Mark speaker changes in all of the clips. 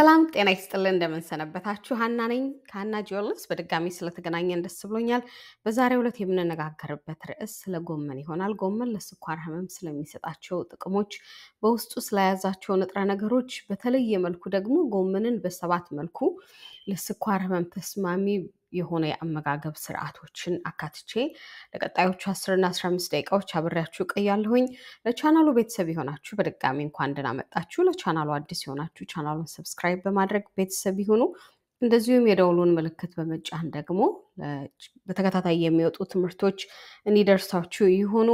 Speaker 1: ሰላም ጤና ይስጥልን። እንደምንሰነበታችሁ ሀና ነኝ ከሀና ጂወልስ በድጋሚ ስለተገናኘን ደስ ብሎኛል። በዛሬው ዕለት የምንነጋገርበት ርዕስ ስለ ጎመን ይሆናል። ጎመን ለስኳር ህመም ስለሚሰጣቸው ጥቅሞች፣ በውስጡ ስለያዛቸው ንጥረ ነገሮች፣ በተለየ መልኩ ደግሞ ጎመንን በሰባት መልኩ ለስኳር ህመም ተስማሚ የሆነ የአመጋገብ ስርዓቶችን አካትቼ ለቀጣዮቹ አስርና አስራ አምስት ደቂቃዎች አብሬያችሁ ቀያለሁኝ። ለቻናሉ ቤተሰብ የሆናችሁ በድጋሚ እንኳን ደህና መጣችሁ። ለቻናሉ አዲስ የሆናችሁ ቻናሉን ሰብስክራይብ በማድረግ ቤተሰብ ይሁኑ። እንደዚሁም የደውሉን ምልክት በመጫን ደግሞ በተከታታይ የሚወጡ ትምህርቶች እንዲደርሳችሁ ይሁኑ።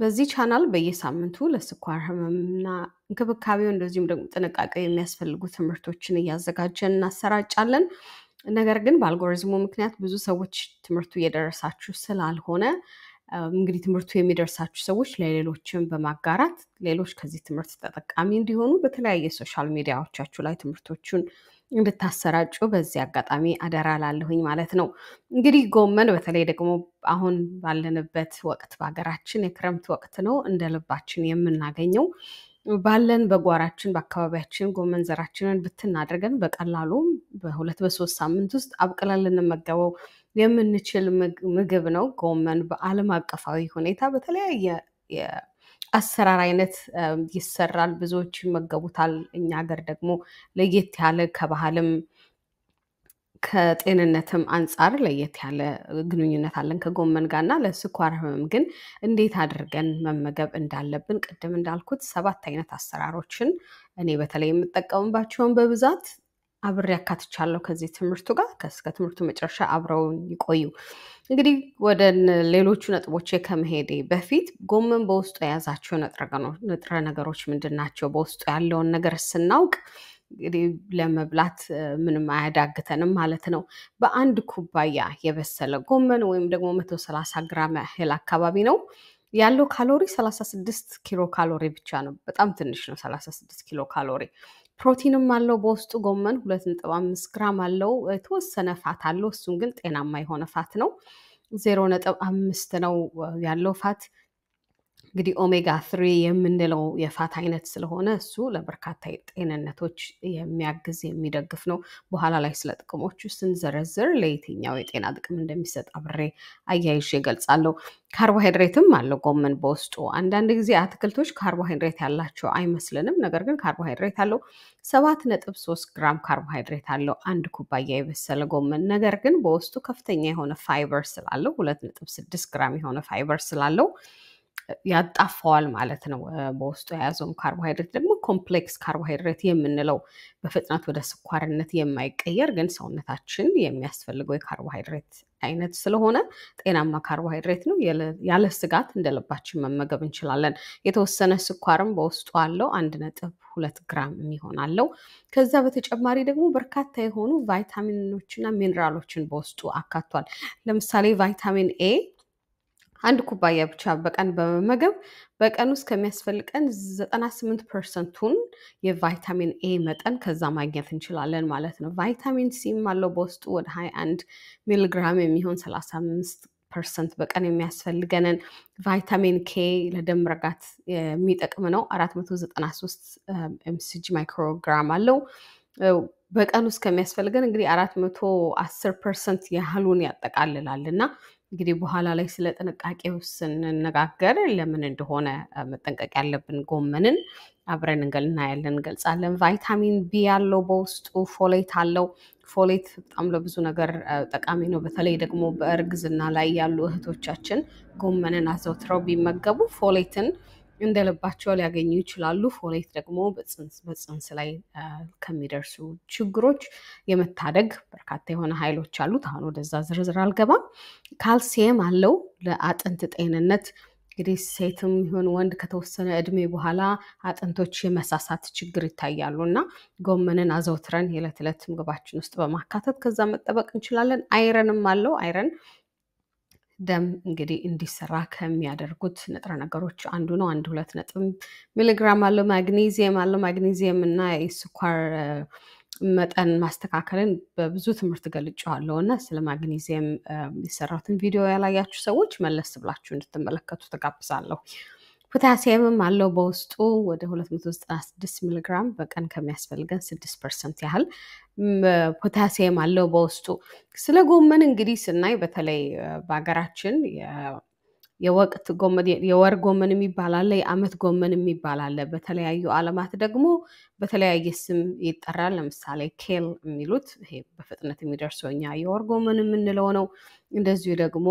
Speaker 1: በዚህ ቻናል በየሳምንቱ ለስኳር ህመምና እንክብካቤው እንደዚሁም ደግሞ ጥንቃቄ የሚያስፈልጉ ትምህርቶችን እያዘጋጀን እናሰራጫለን። ነገር ግን በአልጎሪዝሙ ምክንያት ብዙ ሰዎች ትምህርቱ እየደረሳችሁ ስላልሆነ እንግዲህ ትምህርቱ የሚደርሳችሁ ሰዎች ለሌሎችን በማጋራት ሌሎች ከዚህ ትምህርት ተጠቃሚ እንዲሆኑ በተለያየ ሶሻል ሚዲያዎቻችሁ ላይ ትምህርቶቹን እንድታሰራጩ በዚህ አጋጣሚ አደራ ላለሁኝ ማለት ነው። እንግዲህ ጎመን በተለይ ደግሞ አሁን ባለንበት ወቅት በሀገራችን የክረምት ወቅት ነው። እንደ ልባችን የምናገኘው ባለን በጓራችን በአካባቢያችን ጎመን ዘራችንን ብትን በቀላሉ በሁለት በሶስት ሳምንት ውስጥ አብቅለን ልንመገበው የምንችል ምግብ ነው። ጎመን በዓለም አቀፋዊ ሁኔታ በተለያየ የአሰራር አይነት ይሰራል። ብዙዎች ይመገቡታል። እኛ ሀገር ደግሞ ለየት ያለ ከባህልም ከጤንነትም አንጻር ለየት ያለ ግንኙነት አለን ከጎመን ጋር እና ለስኳር ህመም ግን እንዴት አድርገን መመገብ እንዳለብን ቅድም እንዳልኩት ሰባት አይነት አሰራሮችን እኔ በተለይ የምጠቀምባቸውን በብዛት አብሬ ያካትቻለሁ ከዚህ ትምህርቱ ጋር ከእስከ ትምህርቱ መጨረሻ አብረው ይቆዩ። እንግዲህ ወደ ሌሎቹ ነጥቦቼ ከመሄዴ በፊት ጎመን በውስጡ የያዛቸው ንጥረ ነገሮች ምንድን ናቸው? በውስጡ ያለውን ነገር ስናውቅ እንግዲህ ለመብላት ምንም አያዳግተንም ማለት ነው። በአንድ ኩባያ የበሰለ ጎመን ወይም ደግሞ መቶ ግራም ያህል አካባቢ ነው ያለው ካሎሪ 36 ኪሎ ካሎሪ ብቻ ነው። በጣም ትንሽ ነው 36 ኪሎ ካሎሪ። ፕሮቲንም አለው በውስጡ ጎመን 2.5 ግራም አለው። የተወሰነ ፋት አለው፣ እሱም ግን ጤናማ የሆነ ፋት ነው። 0.5 ነው ያለው ፋት እንግዲህ ኦሜጋ ፍሪ የምንለው የፋት አይነት ስለሆነ እሱ ለበርካታ ጤንነቶች የሚያግዝ የሚደግፍ ነው። በኋላ ላይ ስለ ጥቅሞቹ ስንዘረዝር ለየትኛው የጤና ጥቅም እንደሚሰጥ አብሬ አያይዤ እገልጻለሁ። ካርቦሃይድሬትም አለው ጎመን በውስጡ። አንዳንድ ጊዜ አትክልቶች ካርቦሃይድሬት ያላቸው አይመስልንም፣ ነገር ግን ካርቦሃይድሬት አለው። ሰባት ነጥብ ሶስት ግራም ካርቦሃይድሬት አለው አንድ ኩባያ የበሰለ ጎመን። ነገር ግን በውስጡ ከፍተኛ የሆነ ፋይበር ስላለው ሁለት ነጥብ ስድስት ግራም የሆነ ፋይበር ስላለው ያጣፋዋል ማለት ነው። በውስጡ የያዘውም ካርቦሃይድሬት ደግሞ ኮምፕሌክስ ካርቦሃይድሬት የምንለው በፍጥነት ወደ ስኳርነት የማይቀየር ግን ሰውነታችን የሚያስፈልገው የካርቦሃይድሬት አይነት ስለሆነ ጤናማ ካርቦሃይድሬት ነው። ያለ ስጋት እንደልባችን መመገብ እንችላለን። የተወሰነ ስኳርም በውስጡ አለው፣ አንድ ነጥብ ሁለት ግራም የሚሆን አለው። ከዛ በተጨማሪ ደግሞ በርካታ የሆኑ ቫይታሚኖችና ሚኔራሎችን በውስጡ አካቷል። ለምሳሌ ቫይታሚን ኤ አንድ ኩባያ ብቻ በቀን በመመገብ በቀን ውስጥ ከሚያስፈልቀን 98 ፐርሰንቱን የቫይታሚን ኤ መጠን ከዛ ማግኘት እንችላለን ማለት ነው። ቫይታሚን ሲም አለው በውስጡ ወደ 21 ሚሊግራም የሚሆን 35 ፐርሰንት በቀን የሚያስፈልገንን ቫይታሚን ኬ ለደም ረጋት የሚጠቅም ነው። 493 ኤምሲጂ ማይክሮግራም አለው። በቀን ውስጥ ከሚያስፈልገን እንግዲህ 410 ፐርሰንት ያህሉን ያጠቃልላል እና እንግዲህ በኋላ ላይ ስለ ጥንቃቄው ስንነጋገር ለምን እንደሆነ መጠንቀቅ ያለብን ጎመንን አብረን እናያለን፣ እንገልጻለን። ቫይታሚን ቢ ያለው በውስጡ ፎሌት አለው። ፎሌት በጣም ለብዙ ነገር ጠቃሚ ነው። በተለይ ደግሞ በእርግዝና ላይ ያሉ እህቶቻችን ጎመንን አዘውትረው ቢመገቡ ፎሌትን እንደልባቸው ሊያገኙ ይችላሉ። ፎሌት ደግሞ በጽንስ ላይ ከሚደርሱ ችግሮች የመታደግ በርካታ የሆነ ኃይሎች አሉት። አሁን ወደዛ ዝርዝር አልገባም። ካልሲየም አለው ለአጥንት ጤንነት እንግዲህ ሴትም ይሁን ወንድ ከተወሰነ እድሜ በኋላ አጥንቶች የመሳሳት ችግር ይታያሉ እና ጎመንን አዘውትረን የዕለት ዕለት ምግባችን ውስጥ በማካተት ከዛ መጠበቅ እንችላለን። አይረንም አለው አይረን ደም እንግዲህ እንዲሰራ ከሚያደርጉት ንጥረ ነገሮች አንዱ ነው። አንድ ሁለት ነጥብ ሚሊግራም አለው። ማግኒዚየም አለው። ማግኒዚየም እና የስኳር መጠን ማስተካከልን በብዙ ትምህርት ገልጬዋለሁ እና ስለ ማግኒዚየም የሰራሁትን ቪዲዮ ያላያችሁ ሰዎች መለስ ብላችሁ እንድትመለከቱ ተጋብዛለሁ። ፖታሲየምም አለው በውስጡ ወደ 296 ሚሊግራም በቀን ከሚያስፈልገን 6 ፐርሰንት ያህል ፖታሲየም አለው በውስጡ። ስለ ጎመን እንግዲህ ስናይ በተለይ በሀገራችን የወቅት ጎመን የወር ጎመን የሚባል የአመት ጎመን የሚባል በተለያዩ አለማት ደግሞ በተለያየ ስም ይጠራል። ለምሳሌ ኬል የሚሉት ይሄ በፍጥነት የሚደርሰው እኛ የወር ጎመን የምንለው ነው። እንደዚሁ ደግሞ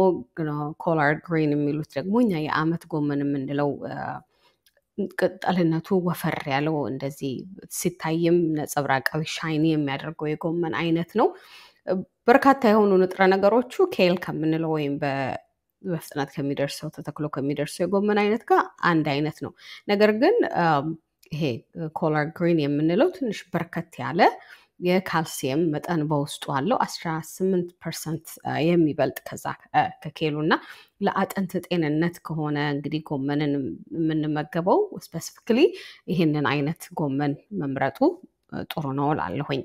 Speaker 1: ኮላርድ ግሪን የሚሉት ደግሞ እኛ የአመት ጎመን የምንለው ቅጠልነቱ ወፈር ያለው እንደዚህ ሲታይም ነጸብራቃዊ ሻይኒ የሚያደርገው የጎመን አይነት ነው። በርካታ የሆኑ ንጥረ ነገሮቹ ኬል ከምንለው ወይም በፍጥነት ከሚደርሰው ተተክሎ ከሚደርሰው የጎመን አይነት ጋር አንድ አይነት ነው። ነገር ግን ይሄ ኮላር ግሪን የምንለው ትንሽ በርከት ያለ የካልሲየም መጠን በውስጡ አለው። አስራ ስምንት ፐርሰንት የሚበልጥ ከዛ ከኬሉ እና ለአጥንት ጤንነት ከሆነ እንግዲህ ጎመንን የምንመገበው ስፔሲፊካሊ ይህንን አይነት ጎመን መምረጡ ጥሩ ነው ላለሁኝ።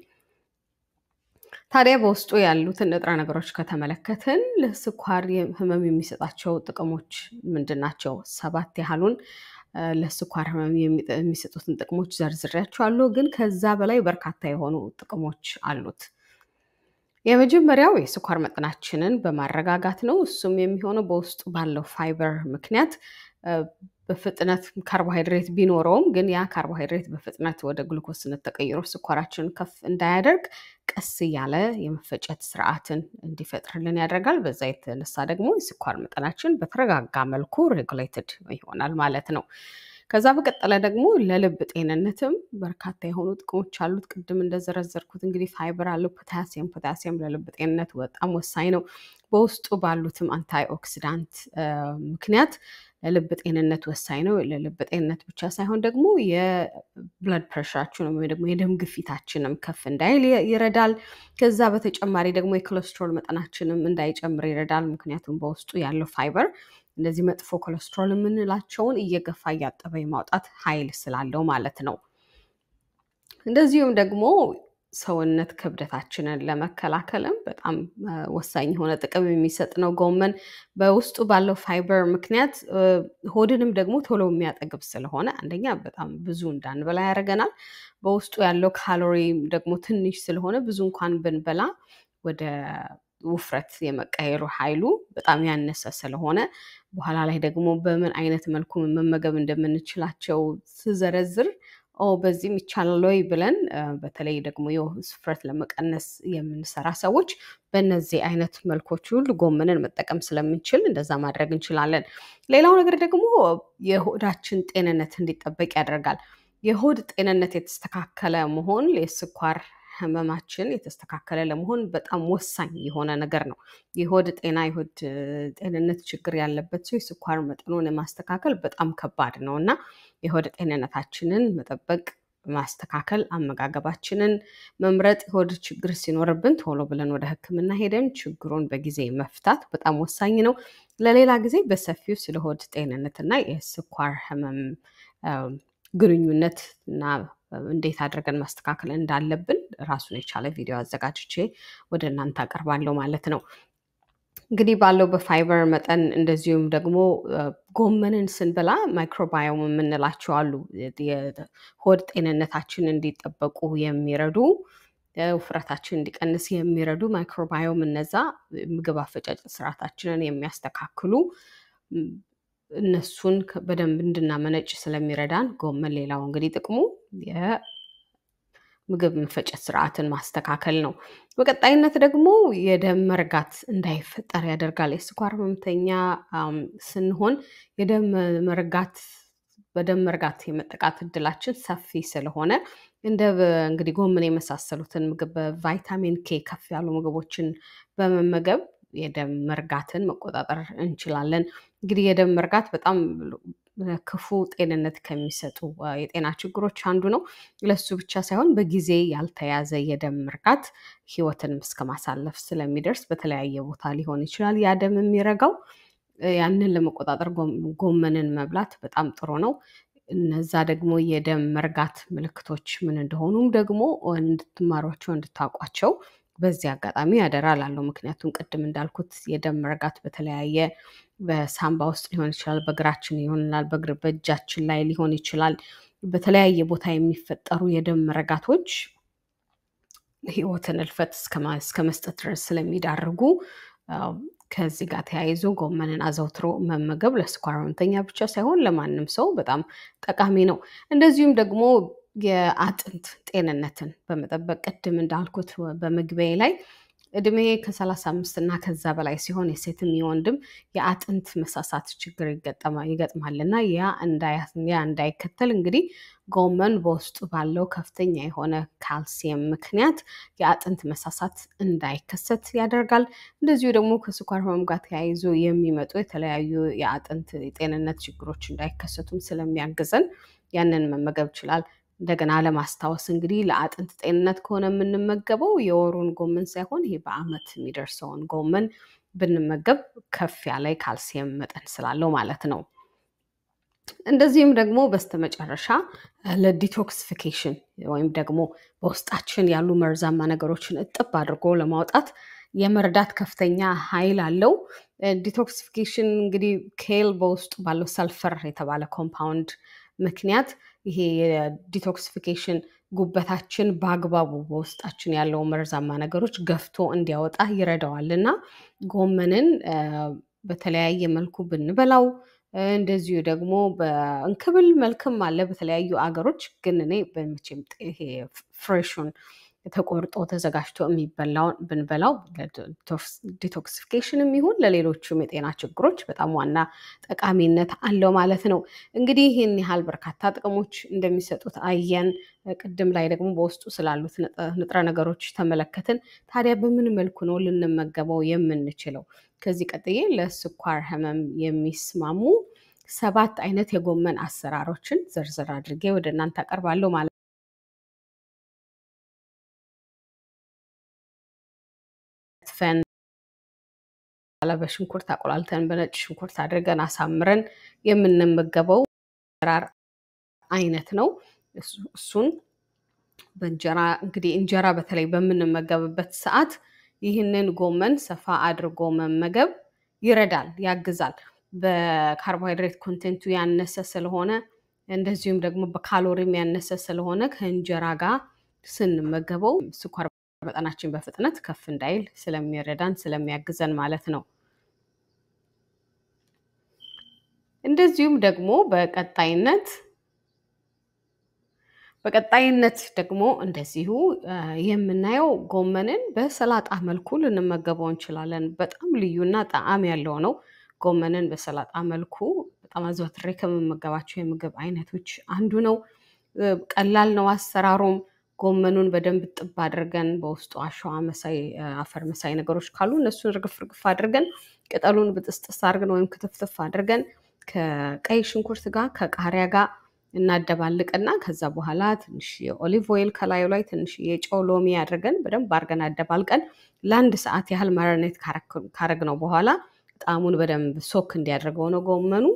Speaker 1: ታዲያ በውስጡ ያሉትን ንጥረ ነገሮች ከተመለከትን ለስኳር ህመም የሚሰጣቸው ጥቅሞች ምንድን ናቸው? ሰባት ያህሉን ለስኳር ህመም የሚሰጡትን ጥቅሞች ዘርዝሬያቸዋለሁ፣ ግን ከዛ በላይ በርካታ የሆኑ ጥቅሞች አሉት። የመጀመሪያው የስኳር መጠናችንን በማረጋጋት ነው። እሱም የሚሆነው በውስጡ ባለው ፋይበር ምክንያት በፍጥነት ካርቦሃይድሬት ቢኖረውም ግን ያ ካርቦሃይድሬት በፍጥነት ወደ ግሉኮስነት ተቀይሮ ስኳራችንን ከፍ እንዳያደርግ ቀስ እያለ የመፈጨት ስርዓትን እንዲፈጥርልን ያደርጋል። በዛ የተነሳ ደግሞ የስኳር መጠናችን በተረጋጋ መልኩ ሬጉሌትድ ይሆናል ማለት ነው። ከዛ በቀጠለ ደግሞ ለልብ ጤንነትም በርካታ የሆኑ ጥቅሞች አሉት። ቅድም እንደዘረዘርኩት እንግዲህ ፋይበር አለው፣ ፖታሲየም ፖታሲየም ለልብ ጤንነት በጣም ወሳኝ ነው። በውስጡ ባሉትም አንታይ ኦክሲዳንት ምክንያት ለልብ ጤንነት ወሳኝ ነው። ለልብ ጤንነት ብቻ ሳይሆን ደግሞ የብለድ ፕሬሽራችንም ወይ ደግሞ የደም ግፊታችንም ከፍ እንዳይል ይረዳል። ከዛ በተጨማሪ ደግሞ የኮሌስትሮል መጠናችንም እንዳይጨምር ይረዳል። ምክንያቱም በውስጡ ያለው ፋይበር እንደዚህ መጥፎ ኮለስትሮል የምንላቸውን እየገፋ እያጠበ የማውጣት ኃይል ስላለው ማለት ነው። እንደዚሁም ደግሞ ሰውነት ክብደታችንን ለመከላከልም በጣም ወሳኝ የሆነ ጥቅም የሚሰጥ ነው። ጎመን በውስጡ ባለው ፋይበር ምክንያት ሆድንም ደግሞ ቶሎ የሚያጠግብ ስለሆነ አንደኛ በጣም ብዙ እንዳንበላ ያደርገናል። በውስጡ ያለው ካሎሪ ደግሞ ትንሽ ስለሆነ ብዙ እንኳን ብንበላ ወደ ውፍረት የመቀየሩ ኃይሉ በጣም ያነሰ ስለሆነ በኋላ ላይ ደግሞ በምን አይነት መልኩ መመገብ እንደምንችላቸው ስዘረዝር በዚህም ይቻላል ወይ ብለን በተለይ ደግሞ ውፍረት ለመቀነስ የምንሰራ ሰዎች በእነዚህ አይነት መልኮች ሁሉ ጎመንን መጠቀም ስለምንችል እንደዛ ማድረግ እንችላለን። ሌላው ነገር ደግሞ የሆዳችን ጤንነት እንዲጠበቅ ያደርጋል። የሆድ ጤንነት የተስተካከለ መሆን የስኳር ህመማችን የተስተካከለ ለመሆን በጣም ወሳኝ የሆነ ነገር ነው። የሆድ ጤና የሆድ ጤንነት ችግር ያለበት ሰው የስኳር መጠኑን ማስተካከል በጣም ከባድ ነው እና የሆድ ጤንነታችንን መጠበቅ ማስተካከል አመጋገባችንን መምረጥ፣ የሆድ ችግር ሲኖርብን ቶሎ ብለን ወደ ሕክምና ሄደን ችግሩን በጊዜ መፍታት በጣም ወሳኝ ነው። ለሌላ ጊዜ በሰፊው ስለ ሆድ ጤንነትና የስኳር ህመም ግንኙነት እና እንዴት አድርገን ማስተካከል እንዳለብን ራሱን የቻለ ቪዲዮ አዘጋጅቼ ወደ እናንተ አቀርባለሁ ማለት ነው። እንግዲህ ባለው በፋይበር መጠን እንደዚሁም ደግሞ ጎመንን ስንበላ ማይክሮባዮም የምንላቸው አሉ። የሆድ ጤንነታችን እንዲጠበቁ የሚረዱ ውፍረታችን እንዲቀንስ የሚረዱ ማይክሮባዮም እነዛ ምግብ አፈጫጭ ስርዓታችንን የሚያስተካክሉ እነሱን በደንብ እንድናመነጭ ስለሚረዳን ጎመን ሌላው እንግዲህ ጥቅሙ የምግብ መፈጨት ስርዓትን ማስተካከል ነው። በቀጣይነት ደግሞ የደም መርጋት እንዳይፈጠር ያደርጋል። የስኳር ህመምተኛ ስንሆን የደም መርጋት በደም መርጋት የመጠቃት እድላችን ሰፊ ስለሆነ እንደ እንግዲህ ጎመን የመሳሰሉትን ምግብ በቫይታሚን ኬ ከፍ ያሉ ምግቦችን በመመገብ የደም መርጋትን መቆጣጠር እንችላለን። እንግዲህ የደም መርጋት በጣም ክፉ ጤንነት ከሚሰጡ የጤና ችግሮች አንዱ ነው። ለሱ ብቻ ሳይሆን በጊዜ ያልተያዘ የደም መርጋት ህይወትንም እስከ ማሳለፍ ስለሚደርስ በተለያየ ቦታ ሊሆን ይችላል ያ ደም የሚረጋው። ያንን ለመቆጣጠር ጎመንን መብላት በጣም ጥሩ ነው። እነዛ ደግሞ የደም መርጋት ምልክቶች ምን እንደሆኑም ደግሞ እንድትማሯቸው እንድታውቋቸው በዚህ አጋጣሚ ያደራ ላለው ምክንያቱም ቅድም እንዳልኩት የደም መርጋት በተለያየ በሳምባ ውስጥ ሊሆን ይችላል፣ በእግራችን ይሆንላል፣ በእግር በእጃችን ላይ ሊሆን ይችላል። በተለያየ ቦታ የሚፈጠሩ የደም መረጋቶች ህይወትን እልፈት እስከ መስጠት ድረስ ስለሚዳርጉ ከዚህ ጋር ተያይዞ ጎመንን አዘውትሮ መመገብ ለስኳር ህመምተኛ ብቻ ሳይሆን ለማንም ሰው በጣም ጠቃሚ ነው። እንደዚሁም ደግሞ የአጥንት ጤንነትን በመጠበቅ ቅድም እንዳልኩት በምግቤ ላይ እድሜ ከሰላሳ አምስት እና ከዛ በላይ ሲሆን የሴትም የወንድም የአጥንት መሳሳት ችግር ይገጥማል እና ያ እንዳይከተል እንግዲህ ጎመን በውስጡ ባለው ከፍተኛ የሆነ ካልሲየም ምክንያት የአጥንት መሳሳት እንዳይከሰት ያደርጋል። እንደዚሁ ደግሞ ከስኳር ህመም ጋር ተያይዞ የሚመጡ የተለያዩ የአጥንት የጤንነት ችግሮች እንዳይከሰቱም ስለሚያግዘን ያንን መመገብ ይችላል። እንደገና ለማስታወስ እንግዲህ ለአጥንት ጤንነት ከሆነ የምንመገበው የወሩን ጎመን ሳይሆን ይሄ በአመት የሚደርሰውን ጎመን ብንመገብ ከፍ ያለ ካልሲየም መጠን ስላለው ማለት ነው። እንደዚህም ደግሞ በስተመጨረሻ ለዲቶክሲፊኬሽን ወይም ደግሞ በውስጣችን ያሉ መርዛማ ነገሮችን እጥብ አድርጎ ለማውጣት የመርዳት ከፍተኛ ኃይል አለው። ዲቶክሲፊኬሽን እንግዲህ ኬል በውስጡ ባለው ሰልፈር የተባለ ኮምፓውንድ ምክንያት ይሄ የዲቶክሲፊኬሽን ጉበታችን በአግባቡ በውስጣችን ያለው መርዛማ ነገሮች ገፍቶ እንዲያወጣ ይረዳዋል እና ጎመንን በተለያየ መልኩ ብንበላው እንደዚሁ ደግሞ በእንክብል መልክም አለ በተለያዩ አገሮች። ግን እኔ በመቼም ይሄ ፍሬሹን ተቆርጦ ተዘጋጅቶ የሚበላውን ብንበላው ዲቶክሲፊኬሽንም ይሁን ለሌሎችም የጤና ችግሮች በጣም ዋና ጠቃሚነት አለው ማለት ነው። እንግዲህ ይህን ያህል በርካታ ጥቅሞች እንደሚሰጡት አየን። ቅድም ላይ ደግሞ በውስጡ ስላሉት ንጥረ ነገሮች ተመለከትን። ታዲያ በምን መልኩ ነው ልንመገበው የምንችለው? ከዚህ ቀጥዬ ለስኳር ህመም የሚስማሙ ሰባት አይነት የጎመን አሰራሮችን ዝርዝር አድርጌ ወደ እናንተ አቀርባለሁ ማለት አጥፈን ለ በሽንኩርት አቆላልተን በነጭ ሽንኩርት አድርገን አሳምረን የምንመገበው ራር አይነት ነው። እሱን በእንጀራ እንግዲህ እንጀራ በተለይ በምንመገብበት ሰዓት ይህንን ጎመን ሰፋ አድርጎ መመገብ ይረዳል፣ ያግዛል። በካርቦሃይድሬት ኮንቴንቱ ያነሰ ስለሆነ እንደዚሁም ደግሞ በካሎሪም ያነሰ ስለሆነ ከእንጀራ ጋር ስንመገበው ስኳር መጠናችን በፍጥነት ከፍ እንዳይል ስለሚረዳን ስለሚያግዘን ማለት ነው። እንደዚሁም ደግሞ በቀጣይነት በቀጣይነት ደግሞ እንደዚሁ የምናየው ጎመንን በሰላጣ መልኩ ልንመገበው እንችላለን። በጣም ልዩና ጣዕም ያለው ነው። ጎመንን በሰላጣ መልኩ በጣም አዘወትሬ ከምመገባቸው የምግብ አይነቶች አንዱ ነው። ቀላል ነው አሰራሩም። ጎመኑን በደንብ ጥብ አድርገን በውስጡ አሸዋ መሳይ አፈር መሳይ ነገሮች ካሉ እነሱን ርግፍ ርግፍ አድርገን ቅጠሉን ብጥስጥስ አድርገን ወይም ክትፍትፍ አድርገን ከቀይ ሽንኩርት ጋር ከቃሪያ ጋር እናደባልቅና ከዛ በኋላ ትንሽ የኦሊቭ ኦይል ከላዩ ላይ ትንሽ የጨው ሎሚ አድርገን በደንብ አድርገን አደባልቀን ለአንድ ሰዓት ያህል ማሪኔት ነው በኋላ ጣዕሙን በደንብ ሶክ እንዲያደርገው ነው ጎመኑ።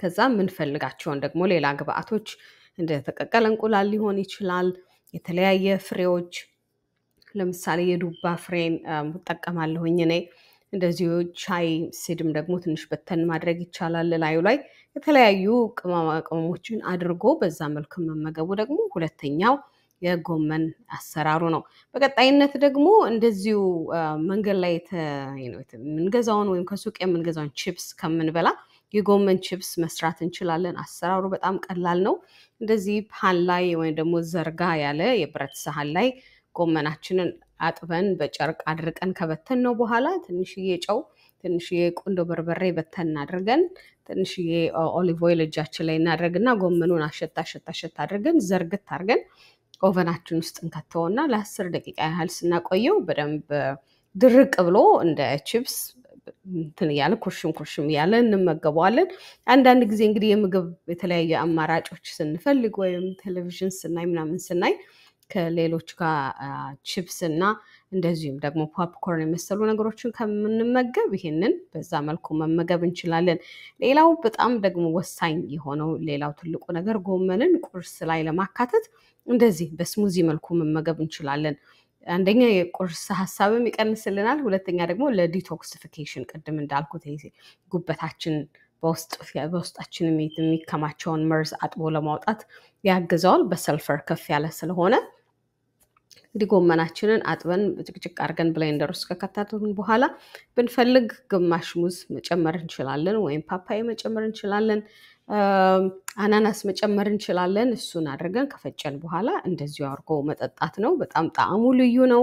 Speaker 1: ከዛ የምንፈልጋቸውን ደግሞ ሌላ ግብአቶች እንደተቀቀለ እንቁላል ሊሆን ይችላል። የተለያየ ፍሬዎች ለምሳሌ የዱባ ፍሬን እጠቀማለሁኝ እኔ። እንደዚሁ ሻይ ሲድም ደግሞ ትንሽ በተን ማድረግ ይቻላል። ላዩ ላይ የተለያዩ ቅመማ ቅመሞችን አድርጎ በዛ መልክ መመገቡ ደግሞ ሁለተኛው የጎመን አሰራሩ ነው። በቀጣይነት ደግሞ እንደዚሁ መንገድ ላይ የምንገዛውን ወይም ከሱቅ የምንገዛውን ቺፕስ ከምንበላ የጎመን ችፕስ መስራት እንችላለን። አሰራሩ በጣም ቀላል ነው። እንደዚህ ፓን ላይ ወይም ደግሞ ዘርጋ ያለ የብረት ሰሃን ላይ ጎመናችንን አጥበን በጨርቅ አድርቀን ከበተን ነው በኋላ ትንሽዬ ጨው፣ ትንሽዬ ቁንዶ በርበሬ በተን አድርገን ትንሽዬ ኦሊቭ ኦይል እጃችን ላይ እናደርግና ጎመኑን አሸት አሸት አሸት አድርገን ዘርግት አድርገን ኦቨናችን ውስጥ እንከተውና ለአስር ደቂቃ ያህል ስናቆየው በደንብ ድርቅ ብሎ እንደ ቺፕስ እንትን እያለ ኩርሽም ኩርሽም እያለ እንመገበዋለን። አንዳንድ ጊዜ እንግዲህ የምግብ የተለያዩ አማራጮች ስንፈልግ ወይም ቴሌቪዥን ስናይ ምናምን ስናይ ከሌሎች ጋር ቺፕስ እና እንደዚሁም ደግሞ ፖፕኮርን የመሰሉ ነገሮችን ከምንመገብ ይሄንን በዛ መልኩ መመገብ እንችላለን። ሌላው በጣም ደግሞ ወሳኝ የሆነው ሌላው ትልቁ ነገር ጎመንን ቁርስ ላይ ለማካተት እንደዚህ በስሙዚ መልኩ መመገብ እንችላለን። አንደኛ የቁርስ ሀሳብም ይቀንስልናል። ሁለተኛ ደግሞ ለዲቶክሲፊኬሽን ቅድም እንዳልኩት ጉበታችን በውስጣችን የሚከማቸውን መርዝ አጥቦ ለማውጣት ያግዘዋል። በሰልፈር ከፍ ያለ ስለሆነ እንግዲህ ጎመናችንን አጥበን ጭቅጭቅ አድርገን ብሌንደር ውስጥ ከከተትን በኋላ ብንፈልግ ግማሽ ሙዝ መጨመር እንችላለን፣ ወይም ፓፓዬ መጨመር እንችላለን። አናናስ መጨመር እንችላለን። እሱን አድርገን ከፈጨን በኋላ እንደዚሁ አድርጎ መጠጣት ነው። በጣም ጣዕሙ ልዩ ነው።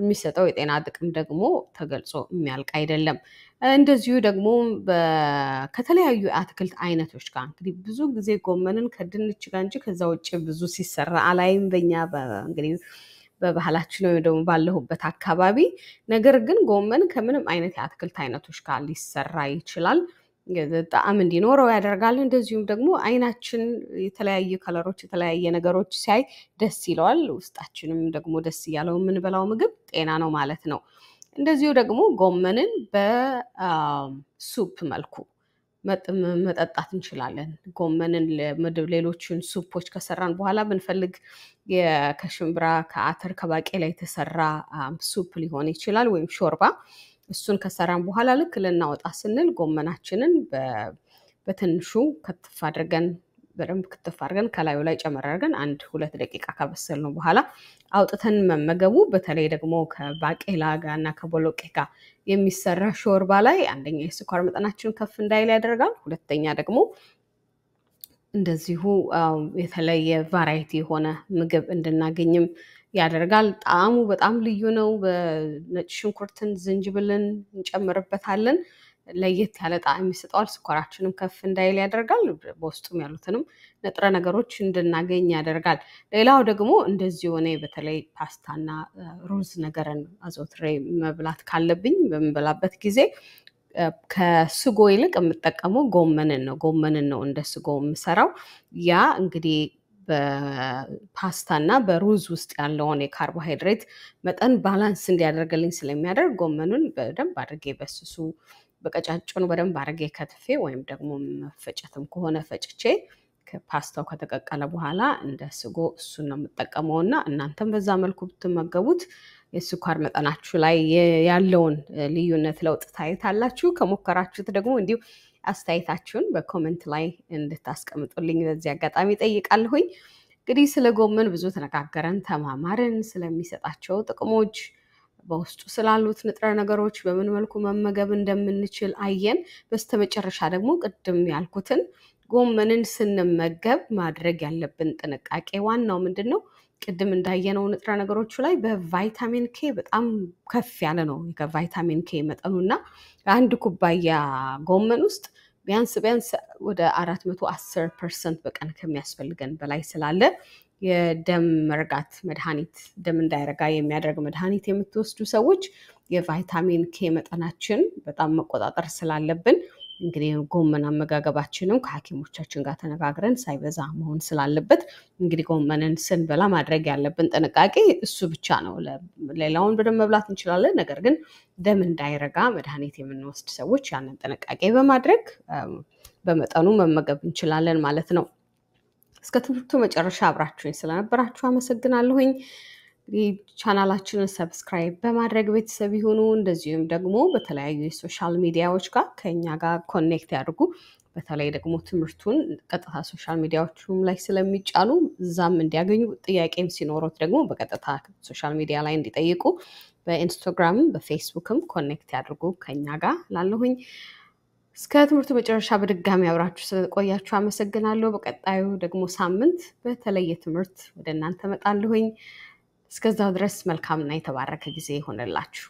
Speaker 1: የሚሰጠው የጤና ጥቅም ደግሞ ተገልጾ የሚያልቅ አይደለም። እንደዚሁ ደግሞ ከተለያዩ አትክልት አይነቶች ጋር እንግዲህ ብዙ ጊዜ ጎመንን ከድንች ጋር እንጂ ከዛ ውጭ ብዙ ሲሰራ አላይም በኛ እንግዲህ በባህላችን ወይም ደግሞ ባለሁበት አካባቢ። ነገር ግን ጎመን ከምንም አይነት የአትክልት አይነቶች ጋር ሊሰራ ይችላል። ጣዕም እንዲኖረው ያደርጋል። እንደዚሁም ደግሞ አይናችን የተለያዩ ከለሮች፣ የተለያየ ነገሮች ሲያይ ደስ ይለዋል። ውስጣችንም ደግሞ ደስ እያለው የምንበላው ምግብ ጤና ነው ማለት ነው። እንደዚሁ ደግሞ ጎመንን በሱፕ መልኩ መጠጣት እንችላለን። ጎመንን ሌሎችን ሱፖች ከሰራን በኋላ ብንፈልግ ከሽምብራ፣ ከአተር፣ ከባቄላ የተሰራ ሱፕ ሊሆን ይችላል ወይም ሾርባ እሱን ከሰራን በኋላ ልክ ልናወጣ ስንል ጎመናችንን በትንሹ ከትፍ አድርገን በደንብ ክትፍ አድርገን ከላዩ ላይ ጨመር አድርገን አንድ ሁለት ደቂቃ ከበሰል ነው በኋላ አውጥተን መመገቡ በተለይ ደግሞ ከባቄላ ጋር እና ከቦሎቄ ጋር የሚሰራ ሾርባ ላይ አንደኛ የስኳር መጠናችን ከፍ እንዳይል ያደርጋል። ሁለተኛ ደግሞ እንደዚሁ የተለየ ቫራይቲ የሆነ ምግብ እንድናገኝም ያደርጋል። ጣዕሙ በጣም ልዩ ነው። በነጭ ሽንኩርትን ዝንጅብልን እንጨምርበታለን። ለየት ያለ ጣዕም ይሰጠዋል። ስኳራችንም ከፍ እንዳይል ያደርጋል። በውስጡም ያሉትንም ንጥረ ነገሮች እንድናገኝ ያደርጋል። ሌላው ደግሞ እንደዚህ የሆነ በተለይ ፓስታና ሩዝ ነገርን አዘውትሬ መብላት ካለብኝ በምበላበት ጊዜ ከስጎ ይልቅ የምጠቀመው ጎመንን ነው። ጎመንን ነው እንደ ስጎ የምሰራው። ያ እንግዲህ በፓስታ እና በሩዝ ውስጥ ያለውን የካርቦሃይድሬት መጠን ባላንስ እንዲያደርግልኝ ስለሚያደርግ ጎመኑን በደንብ አድርጌ በስሱ በቀጫጭኑ በደንብ አድርጌ ከትፌ ወይም ደግሞ መፈጨትም ከሆነ ፈጭቼ ፓስታው ከተቀቀለ በኋላ እንደ ስጎ እሱን ነው የምጠቀመው እና እናንተም በዛ መልኩ ብትመገቡት የስኳር መጠናችሁ ላይ ያለውን ልዩነት ለውጥ ታይታላችሁ። ከሞከራችሁት ደግሞ እንዲሁ አስተያየታችሁን በኮመንት ላይ እንድታስቀምጡልኝ በዚህ አጋጣሚ ጠይቃለሁኝ። እንግዲህ ስለ ጎመን ብዙ ተነጋገረን፣ ተማማርን። ስለሚሰጣቸው ጥቅሞች፣ በውስጡ ስላሉት ንጥረ ነገሮች፣ በምን መልኩ መመገብ እንደምንችል አየን። በስተመጨረሻ ደግሞ ቅድም ያልኩትን ጎመንን ስንመገብ ማድረግ ያለብን ጥንቃቄ ዋናው ምንድን ነው? ቅድም እንዳየነው ንጥረ ነገሮቹ ላይ በቫይታሚን ኬ በጣም ከፍ ያለ ነው ከቫይታሚን ኬ መጠኑ እና አንድ ኩባያ ጎመን ውስጥ ቢያንስ ቢያንስ ወደ አራት መቶ አስር ፐርሰንት በቀን ከሚያስፈልገን በላይ ስላለ የደም መርጋት መድኃኒት ደም እንዳይረጋ የሚያደርግ መድኃኒት የምትወስዱ ሰዎች የቫይታሚን ኬ መጠናችን በጣም መቆጣጠር ስላለብን እንግዲህ ጎመን አመጋገባችንም ከሐኪሞቻችን ጋር ተነጋግረን ሳይበዛ መሆን ስላለበት እንግዲህ ጎመንን ስንበላ ማድረግ ያለብን ጥንቃቄ እሱ ብቻ ነው። ሌላውን በደንብ መብላት እንችላለን። ነገር ግን ደም እንዳይረጋ መድኃኒት የምንወስድ ሰዎች ያንን ጥንቃቄ በማድረግ በመጠኑ መመገብ እንችላለን ማለት ነው። እስከ ትምህርቱ መጨረሻ አብራችሁኝ ስለነበራችሁ አመሰግናለሁኝ። ቻናላችንን ሰብስክራይብ በማድረግ ቤተሰብ ይሁኑ። እንደዚሁም ደግሞ በተለያዩ የሶሻል ሚዲያዎች ጋር ከኛ ጋር ኮኔክት ያድርጉ። በተለይ ደግሞ ትምህርቱን ቀጥታ ሶሻል ሚዲያዎቹም ላይ ስለሚጫኑ እዛም እንዲያገኙ፣ ጥያቄም ሲኖሮት ደግሞ በቀጥታ ሶሻል ሚዲያ ላይ እንዲጠይቁ በኢንስታግራምም በፌስቡክም ኮኔክት ያድርጉ ከኛ ጋር ላለሁኝ። እስከ ትምህርቱ መጨረሻ በድጋሚ አብራችሁ ስለቆያችሁ አመሰግናለሁ። በቀጣዩ ደግሞ ሳምንት በተለየ ትምህርት ወደ እናንተ እመጣለሁኝ። እስከዛው ድረስ መልካምና የተባረከ ጊዜ ይሆንላችሁ።